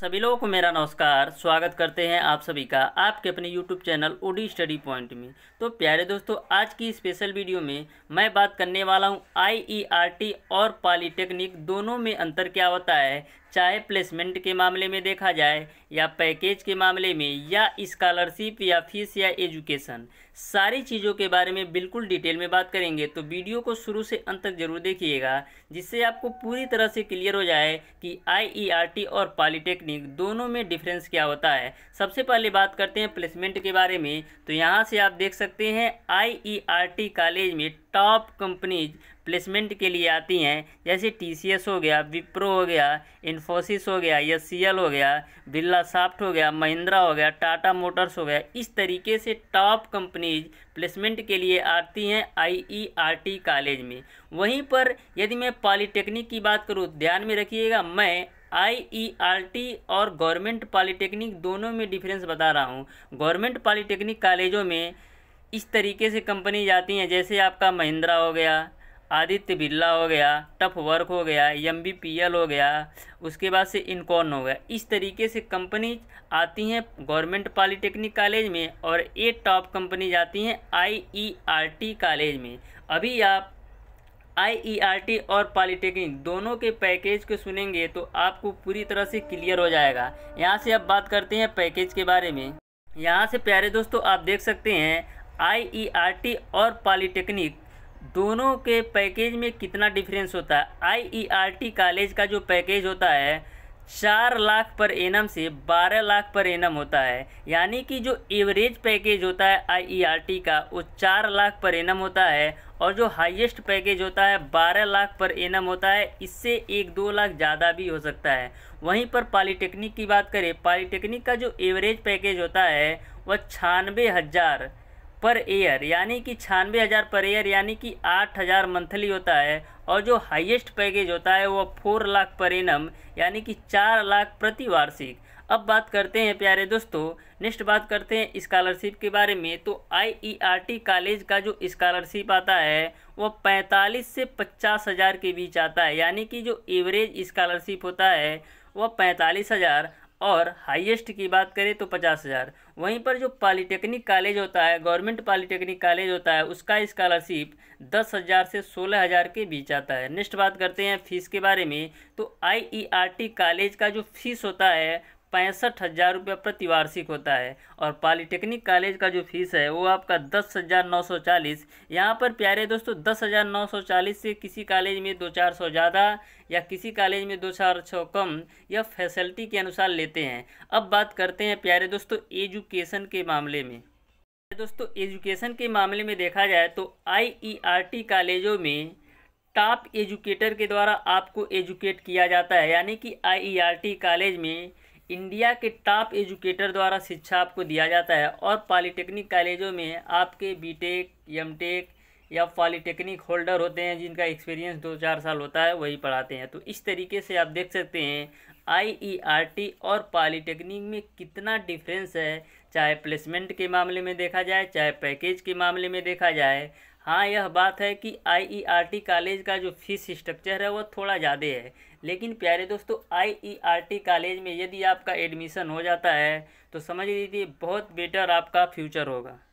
सभी लोगों को मेरा नमस्कार स्वागत करते हैं आप सभी का आपके अपने YouTube channel OD study point में तो प्यारे दोस्तों आज की स्पेशल वीडियो में मैं बात करने वाला हूं आईईआरटी e और पॉलीटेक्निक दोनों में अंतर क्या होता है चाहे प्लेसमेंट के मामले में देखा जाए या पैकेज के मामले में या स्कॉलरशिप या फीस या एजुकेशन सारी चीज़ों के बारे में बिल्कुल डिटेल में बात करेंगे तो वीडियो को शुरू से अंत तक जरूर देखिएगा जिससे आपको पूरी तरह से क्लियर हो जाए कि आईईआरटी e और पॉलीटेक्निक दोनों में डिफरेंस क्या होता है सबसे पहले बात करते हैं प्लेसमेंट के बारे में तो यहाँ से आप देख सकते हैं आई कॉलेज e में टॉप कंपनीज प्लेसमेंट के लिए आती हैं जैसे टीसीएस हो गया विप्रो हो गया इन्फोसिस हो गया एस हो गया बिरला साफ्ट हो गया महिंद्रा हो गया टाटा मोटर्स हो गया इस तरीके से टॉप कंपनीज प्लेसमेंट के लिए आती हैं आईईआरटी कॉलेज में वहीं पर यदि मैं पॉलीटेक्निक की बात करूँ ध्यान में रखिएगा मैं आईईआरटी और गवर्नमेंट पॉलीटेक्निक दोनों में डिफरेंस बता रहा हूँ गवर्नमेंट पॉलीटेक्निक कॉलेजों में इस तरीके से कंपनी जाती हैं जैसे आपका महिंद्रा हो गया आदित्य बिरला हो गया टफ वर्क हो गया एम हो गया उसके बाद से इनकॉन हो गया इस तरीके से कंपनी आती हैं गवर्नमेंट पॉलीटेक्निक कॉलेज में और ए टॉप कंपनी जाती हैं आईईआरटी e कॉलेज में अभी आप आईईआरटी e और पॉलीटेक्निक दोनों के पैकेज को सुनेंगे तो आपको पूरी तरह से क्लियर हो जाएगा यहाँ से अब बात करते हैं पैकेज के बारे में यहाँ से प्यारे दोस्तों आप देख सकते हैं आईईआरटी और पॉलीटेक्निक दोनों के पैकेज में कितना डिफरेंस होता है आईईआरटी कॉलेज का जो पैकेज होता है चार लाख पर एनम से बारह लाख पर एनम होता है यानी कि जो एवरेज पैकेज होता है आईईआरटी का वो चार लाख पर एनम होता है और जो हाईएस्ट पैकेज होता है बारह लाख पर एनम होता है इससे एक दो लाख ज़्यादा भी हो सकता है वहीं पर पॉलीटेक्निक की बात करें पॉलीटेक्निक का जो एवरेज पैकेज होता है वह छानबे हज़ार पर ईयर यानी कि छियानवे हज़ार पर ईयर यानी कि आठ हज़ार मंथली होता है और जो हाईएस्ट पैकेज होता है वह फोर लाख पर इनम यानी कि चार लाख प्रति वार्षिक अब बात करते हैं प्यारे दोस्तों नेक्स्ट बात करते हैं स्कॉलरशिप के बारे में तो आईईआरटी e कॉलेज का जो स्कॉलरशिप आता है वह 45 से पचास हज़ार के बीच आता है यानी कि जो एवरेज स्कॉलरशिप होता है वह पैंतालीस हज़ार और हाईएस्ट की बात करें तो पचास हज़ार वहीं पर जो पॉलीटेक्निक कॉलेज होता है गवर्नमेंट पॉलीटेक्निक कॉलेज होता है उसका स्कॉलरशिप दस हज़ार से सोलह हज़ार के बीच आता है नेक्स्ट बात करते हैं फ़ीस के बारे में तो आईईआरटी कॉलेज e का जो फीस होता है पैंसठ हज़ार रुपये प्रतिवार्षिक होता है और पॉलीटेक्निक कॉलेज का जो फीस है वो आपका दस हज़ार नौ सौ चालीस यहाँ पर प्यारे दोस्तों दस हज़ार नौ सौ चालीस से किसी कॉलेज में दो चार सौ ज़्यादा या किसी कॉलेज में दो चार सौ कम या फैसिलिटी के अनुसार लेते हैं अब बात करते हैं प्यारे दोस्तों एजुकेशन के मामले में दोस्तों एजुकेशन के मामले में देखा जाए तो आई कॉलेजों में टॉप एजुकेटर के द्वारा आपको एजुकेट किया जाता है यानी कि आई कॉलेज में इंडिया के टॉप एजुकेटर द्वारा शिक्षा आपको दिया जाता है और पॉलीटेक्निक कॉलेजों में आपके बीटेक एमटेक या पॉलीटेक्निक होल्डर होते हैं जिनका एक्सपीरियंस दो चार साल होता है वही पढ़ाते हैं तो इस तरीके से आप देख सकते हैं आईईआरटी e और पॉलीटेक्निक में कितना डिफरेंस है चाहे प्लेसमेंट के मामले में देखा जाए चाहे पैकेज के मामले में देखा जाए हाँ यह बात है कि आईईआरटी e कॉलेज का जो फीस स्ट्रक्चर है वह थोड़ा ज़्यादा है लेकिन प्यारे दोस्तों आईईआरटी कॉलेज e में यदि आपका एडमिशन हो जाता है तो समझ लीजिए बहुत बेटर आपका फ्यूचर होगा